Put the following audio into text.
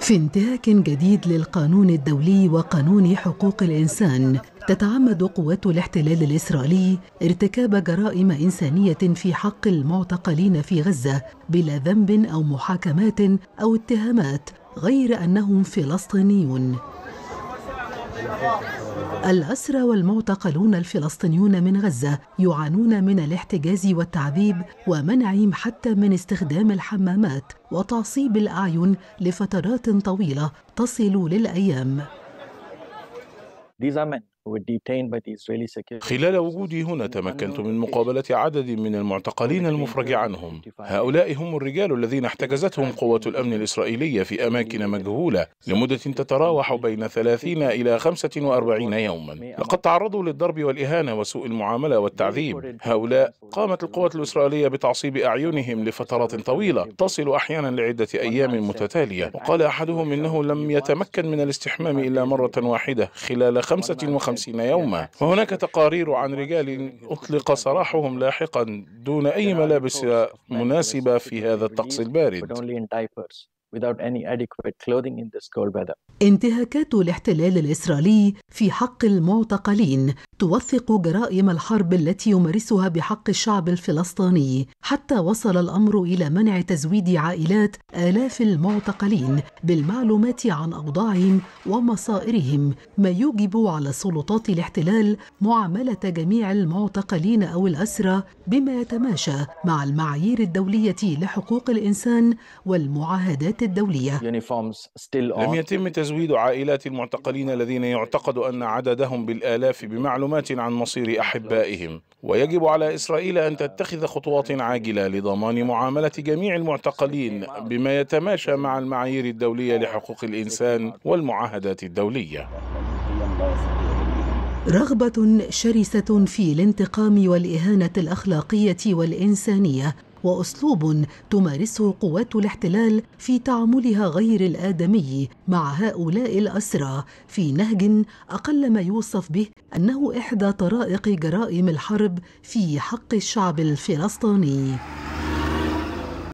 في انتهاك جديد للقانون الدولي وقانون حقوق الانسان تتعمد قوات الاحتلال الاسرائيلي ارتكاب جرائم انسانيه في حق المعتقلين في غزه بلا ذنب او محاكمات او اتهامات غير انهم فلسطينيون الأسرى والمعتقلون الفلسطينيون من غزة يعانون من الاحتجاز والتعذيب ومنعهم حتى من استخدام الحمامات وتعصيب الأعين لفترات طويلة تصل للأيام خلال وجودي هنا تمكنت من مقابلة عدد من المعتقلين المفرج عنهم هؤلاء هم الرجال الذين احتجزتهم قوات الأمن الإسرائيلية في أماكن مجهولة لمدة تتراوح بين 30 إلى 45 يوما لقد تعرضوا للضرب والإهانة وسوء المعاملة والتعذيب هؤلاء قامت القوات الإسرائيلية بتعصيب أعينهم لفترات طويلة تصل أحيانا لعدة أيام متتالية وقال أحدهم إنه لم يتمكن من الاستحمام إلا مرة واحدة خلال 55 خمسين يوما وهناك تقارير عن رجال أطلق سراحهم لاحقا دون أي ملابس مناسبة في هذا الطقس البارد without any adequate clothing in this cold weather. انتهاكات الاحتلال الإسرائيلي في حق المعتقلين توثق جرائم الحرب التي يمارسها بحق الشعب الفلسطيني حتى وصل الأمر إلى منع تزويد عائلات آلاف المعتقلين بالمعلومات عن أوضاعهم ومصائرهم ما يوجب على سلطات الاحتلال معاملة جميع المعتقلين أو الأسرى بما يتماشى مع المعايير الدولية لحقوق الإنسان والمعاهدات الجمعيات الدولية لم يتم تزويد عائلات المعتقلين الذين يعتقد أن عددهم بالآلاف بمعلومات عن مصير أحبائهم ويجب على إسرائيل أن تتخذ خطوات عاجلة لضمان معاملة جميع المعتقلين بما يتماشى مع المعايير الدولية لحقوق الإنسان والمعاهدات الدولية رغبة شرسة في الانتقام والإهانة الأخلاقية والإنسانية واسلوب تمارسه قوات الاحتلال في تعاملها غير الادمي مع هؤلاء الاسرى في نهج اقل ما يوصف به انه احدى طرائق جرائم الحرب في حق الشعب الفلسطيني